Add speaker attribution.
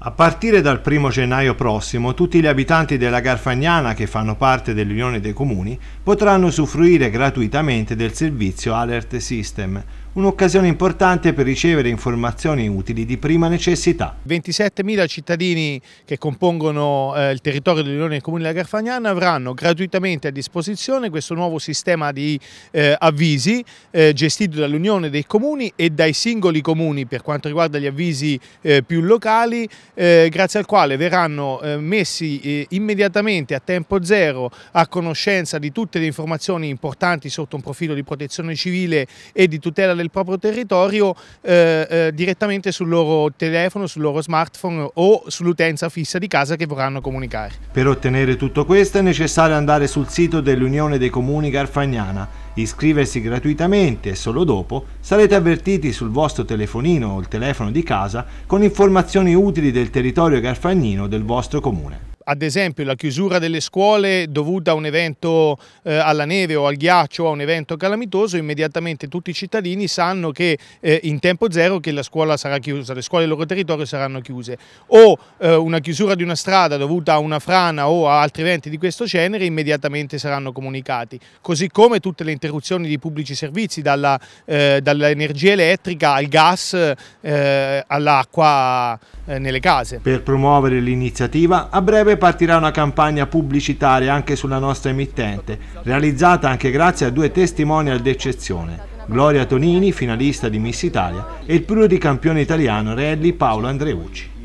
Speaker 1: A partire dal 1 gennaio prossimo tutti gli abitanti della Garfagnana che fanno parte dell'Unione dei Comuni potranno usufruire gratuitamente del servizio Alert System, un'occasione importante per ricevere informazioni utili di prima necessità.
Speaker 2: 27.000 cittadini che compongono eh, il territorio dell'Unione del Comune della Garfagnana avranno gratuitamente a disposizione questo nuovo sistema di eh, avvisi eh, gestito dall'Unione dei Comuni e dai singoli comuni per quanto riguarda gli avvisi eh, più locali, eh, grazie al quale verranno eh, messi immediatamente a tempo zero a conoscenza di tutte le informazioni importanti sotto un profilo di protezione civile e di tutela del del proprio territorio eh, eh, direttamente sul loro telefono, sul loro smartphone o sull'utenza fissa di casa che vorranno comunicare.
Speaker 1: Per ottenere tutto questo è necessario andare sul sito dell'Unione dei Comuni Garfagnana, iscriversi gratuitamente e solo dopo sarete avvertiti sul vostro telefonino o il telefono di casa con informazioni utili del territorio garfagnino del vostro comune
Speaker 2: ad esempio la chiusura delle scuole dovuta a un evento eh, alla neve o al ghiaccio o a un evento calamitoso, immediatamente tutti i cittadini sanno che eh, in tempo zero che la scuola sarà chiusa, le scuole del loro territorio saranno chiuse. O eh, una chiusura di una strada dovuta a una frana o a altri eventi di questo genere immediatamente saranno comunicati. Così come tutte le interruzioni di pubblici servizi, eh, dall'energia dall elettrica al gas, eh, all'acqua eh, nelle case.
Speaker 1: Per promuovere l'iniziativa a breve partirà una campagna pubblicitaria anche sulla nostra emittente, realizzata anche grazie a due testimonial d'eccezione, Gloria Tonini, finalista di Miss Italia, e il pluricampione italiano Rally Paolo Andreucci.